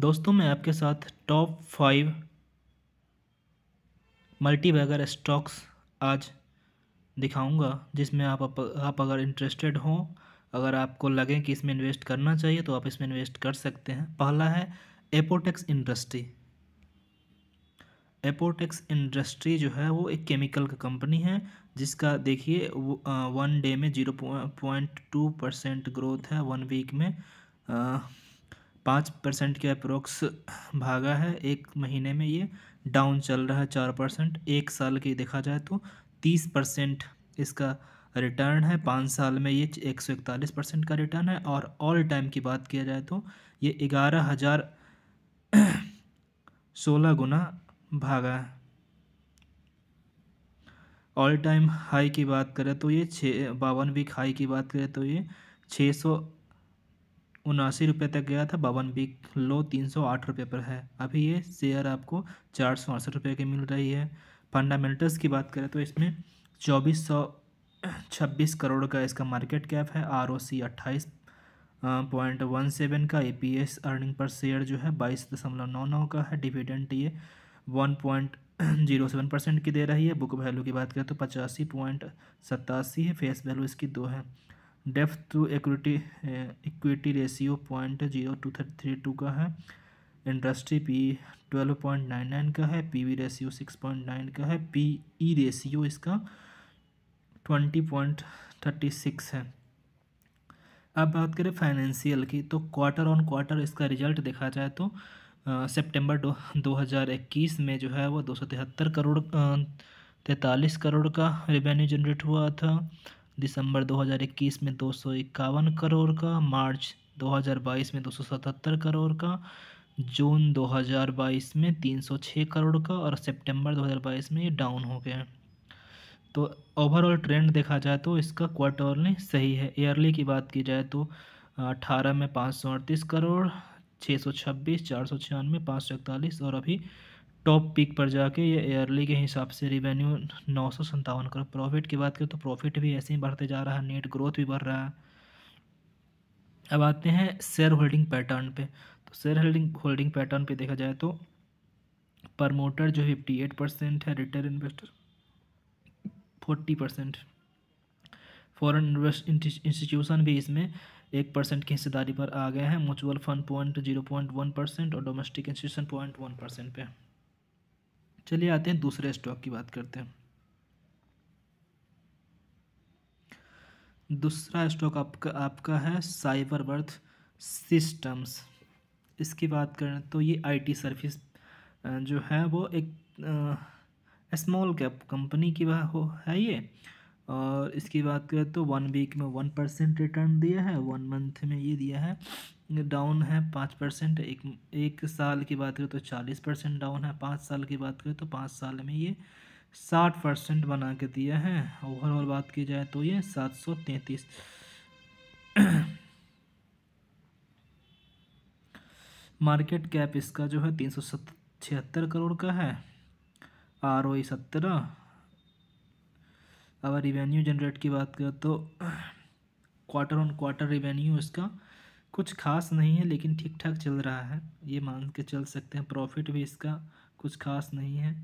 दोस्तों मैं आपके साथ टॉप फाइव मल्टीबैगर स्टॉक्स आज दिखाऊंगा जिसमें आप आप अगर इंटरेस्टेड हों अगर आपको लगे कि इसमें इन्वेस्ट करना चाहिए तो आप इसमें इन्वेस्ट कर सकते हैं पहला है एपोटेक्स इंडस्ट्री एपोटेक्स इंडस्ट्री जो है वो एक केमिकल का कंपनी है जिसका देखिए वन डे में zero point two percent growth है वन वीक में पाँच परसेंट के अप्रोक्स भागा है एक महीने में ये डाउन चल रहा है चार परसेंट एक साल की देखा जाए तो तीस परसेंट इसका रिटर्न है पाँच साल में ये एक सौ इकतालीस परसेंट का रिटर्न है और ऑल टाइम की बात किया जाए तो ये ग्यारह हज़ार सोलह गुना भागा है ऑल टाइम हाई की बात करें तो ये छः बावन वीक हाई की बात करें तो ये छः सौ उनासी रुपये तक गया था बावन बी लो तीन सौ आठ रुपये पर है अभी ये शेयर आपको चार सौ अड़सठ रुपये की मिल रही है फंडामेंटल्स की बात करें तो इसमें चौबीस सौ छब्बीस करोड़ का इसका मार्केट कैप है आर ओ सी अट्ठाईस पॉइंट वन सेवन का E P S earning per share जो है बाईस दशमलव नौ नौ का है डिविडेंट ये one point zero seven percent की दे रही है बुक वैल्यू की बात करें तो पचासी पॉइंट सतासी है फेस वैल्यू इसकी दो है debt to equity equity ratio point zero two thirty three two का है industry P twelve point nine nine का है P V ratio six point nine का है पी ई रेशियो इसका ट्वेंटी पॉइंट थर्टी सिक्स है अब बात करें फाइनेंशियल की तो क्वार्टर ऑन क्वार्टर इसका रिजल्ट देखा जाए तो सितंबर दो दो हज़ार इक्कीस में जो है वो दो सौ तिहत्तर करोड़ तैंतालीस करोड़ का रेवेन्यू जनरेट हुआ था दिसंबर 2021 में दो करोड़ का मार्च 2022 में 277 करोड़ का जून 2022 में 306 करोड़ का और सितंबर 2022 में ये डाउन हो गया तो ओवरऑल ट्रेंड देखा जाए तो इसका क्वार्टरली सही है ईयरली की बात की जाए तो अठारह में पाँच करोड़ छः सौ छब्बीस चार सौ छियानवे पाँच सौ इकतालीस और अभी टॉप पिक पर जाके ये एयरली के हिसाब से रिवेन्यू नौ सौ संतावन करोड़ प्रॉफिट की बात करें तो प्रॉफिट भी ऐसे ही बढ़ते जा रहा है नेट ग्रोथ भी बढ़ रहा है अब आते हैं शेयर होल्डिंग पैटर्न पे तो शेयर होल्डिंग होल्डिंग पैटर्न पे देखा जाए तो प्रमोटर जो फिफ्टी एट परसेंट है retail investor forty percent foreign institution भी इसमें एक परसेंट की हिस्सेदारी पर आ गए हैं mutual fund point zero point one percent और domestic institution point one percent पे चलिए आते हैं दूसरे स्टॉक की बात करते हैं दूसरा स्टॉक आपका आपका है साइबर वर्थ सिस्टम्स इसकी बात करें तो ये आईटी सर्विस जो है वो एक स्मॉल कैप कंपनी की हो है ये और इसकी बात करें तो वन वीक में वन परसेंट रिटर्न दिया है वन मंथ में ये दिया है डाउन है पाँच परसेंट एक एक साल की बात करें तो चालीस परसेंट डाउन है पाँच साल की बात करें तो पाँच साल में ये साठ परसेंट बना के दिया है ओवरऑल बात की जाए तो ये सात सौ तैंतीस मार्केट कैप इसका जो है तीन सौ छिहत्तर करोड़ का है आर ओ e सत्रह अगर रिवेन्यू जनरेट की बात करें तो क्वार्टर ऑन क्वार्टर रिवेन्यू इसका कुछ खास नहीं है लेकिन ठीक ठाक चल रहा है ये मान के चल सकते हैं प्रॉफिट भी इसका कुछ खास नहीं है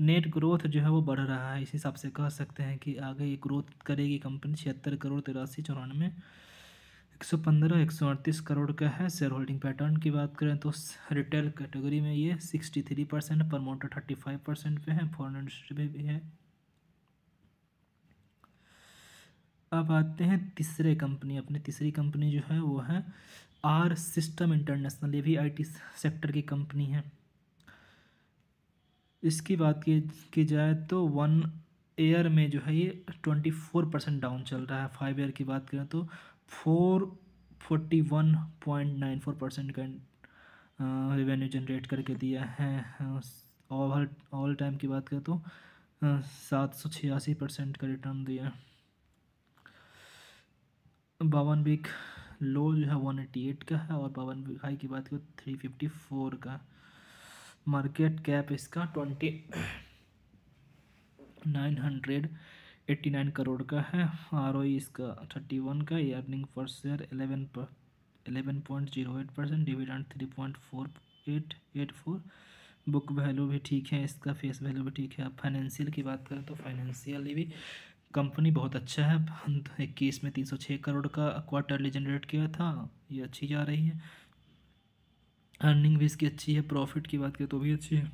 नेट ग्रोथ जो है वो बढ़ रहा है इस हिसाब से कह सकते हैं कि आगे ये ग्रोथ करेगी कंपनी छिहत्तर करोड़ तिरासी चौरानवे एक सौ पंद्रह एक सौ अड़तीस करोड़ का है शेयर होल्डिंग पैटर्न की बात करें तो रिटेल कैटेगरी में ये sixty three percent promoter thirty five percent पे है फॉरन इंडस्ट्री भी है आप आते हैं तीसरे कंपनी अपनी तीसरी कंपनी जो है वो है आर सिस्टम इंटरनेशनल ये भी आईटी सेक्टर की कंपनी है इसकी बात की, की जाए तो वन ईयर में जो है ये ट्वेंटी फोर परसेंट डाउन चल रहा है फाइव ईयर की बात करें तो four forty one point nine four percent का रेवेन्यू जनरेट करके दिया है ऑल ऑल टाइम की बात करें तो सात सौ छियासी परसेंट का रिटर्न दिया है बावन बिक लो जो है वन एट्टी एट का है और बावन बिक हाई की बात करें थ्री फिफ्टी फोर का मार्केट कैप इसका twenty nine hundred eighty nine crore का है आर ओ e इसका थर्टी वन का earning per share eleven per eleven point zero eight percent dividend three point four eight eight four book value भी ठीक है इसका face value भी ठीक है अब फाइनेंशियल की बात करें तो फाइनेंशियली भी कंपनी बहुत अच्छा है इक्कीस में तीन सौ छः करोड़ का क्वार्टरली जनरेट किया था ये अच्छी जा रही है अर्निंग भी इसकी अच्छी है प्रॉफिट की बात करें तो भी अच्छी है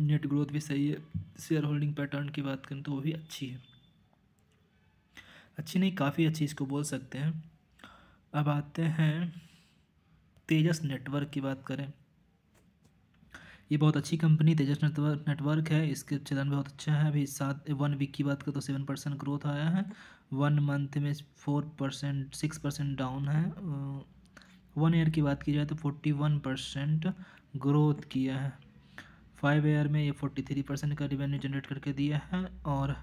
नेट ग्रोथ भी सही है शेयर होल्डिंग पैटर्न की बात करें तो वो भी अच्छी है अच्छी नहीं काफ़ी अच्छी इसको बोल सकते हैं अब आते हैं तेजस नेटवर्क की बात करें ये बहुत अच्छी कंपनी तेजस नेटवर्क नेटवर्क है इसके चलन बहुत अच्छा है अभी सात वन वीक की बात करें तो सेवन परसेंट ग्रोथ आया है वन मंथ में four percent six percent down है वन ईयर की बात की जाए तो फोर्टी वन परसेंट ग्रोथ किया है फाइव ईयर में ये फोर्टी थ्री परसेंट का रिवेन्यू जनरेट करके दिया है और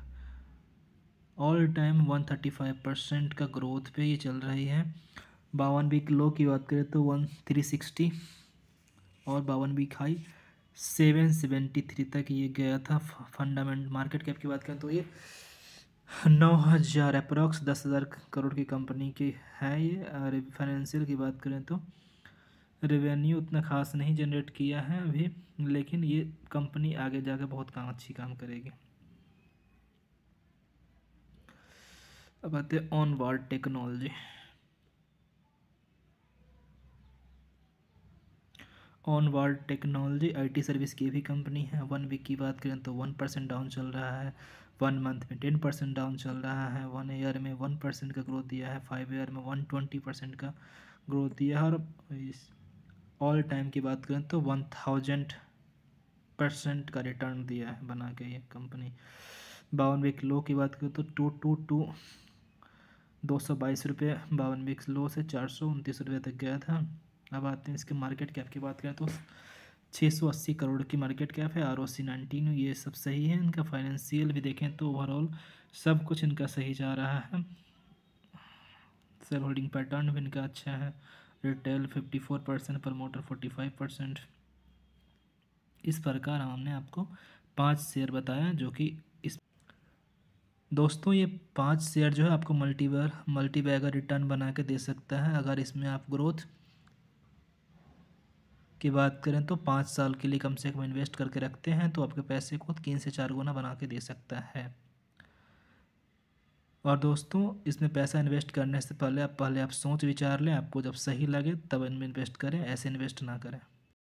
all time one thirty five percent का ग्रोथ पे ये चल रही है बावन वीक लो की बात करें तो वन थ्री सिक्सटी और बावन week high seven seventy three तक ये गया था फंडामेंट मार्केट कैप की बात करें तो ये नौ हज़ार अप्रॉक्स दस हज़ार करोड़ की कंपनी की है ये और फाइनेंशियल की बात करें तो रेवेन्यू उतना खास नहीं जनरेट किया है अभी लेकिन ये कंपनी आगे जाकर बहुत काम अच्छी काम करेगी अब आते हैं on world technology on world technology IT service की भी कंपनी है वन वीक की बात करें तो वन परसेंट डाउन चल रहा है वन मंथ में टेन परसेंट डाउन चल रहा है वन ईयर में वन परसेंट का ग्रोथ दिया है फाइव ईयर में वन ट्वेंटी परसेंट का ग्रोथ दिया है और ऑल टाइम की बात करें तो वन थाउजेंड परसेंट का रिटर्न दिया है बना के ये कंपनी बावन वीक लो की बात करें तो टू टू टू दो सौ बाईस रुपये बावन वीक लो से चार सौ उनतीस रुपये तक गया था अब आते हैं इसके मार्केट कैप की बात करें तो 680 करोड़ की मार्केट कैप है आर ओ सी नाइनटीन ये सब सही है इनका फाइनेंशियल भी देखें तो ओवरऑल सब कुछ इनका सही जा रहा है सेल होल्डिंग पैटर्न भी इनका अच्छा है retail fifty four percent promoter forty five percent इस प्रकार हमने आपको पांच शेयर बताया जो कि इस दोस्तों ये पांच शेयर जो है आपको मल्टीवर मल्टीबैगर रिटर्न बना के दे सकता है अगर इसमें आप ग्रोथ की बात करें तो पाँच साल के लिए कम से कम इन्वेस्ट करके रखते हैं तो आपके पैसे को तीन से चार गुना बना के दे सकता है और दोस्तों इसमें पैसा इन्वेस्ट करने से पहले आप पहले आप सोच विचार लें आपको जब सही लगे तब इनमें इन्वेस्ट करें ऐसे इन्वेस्ट ना करें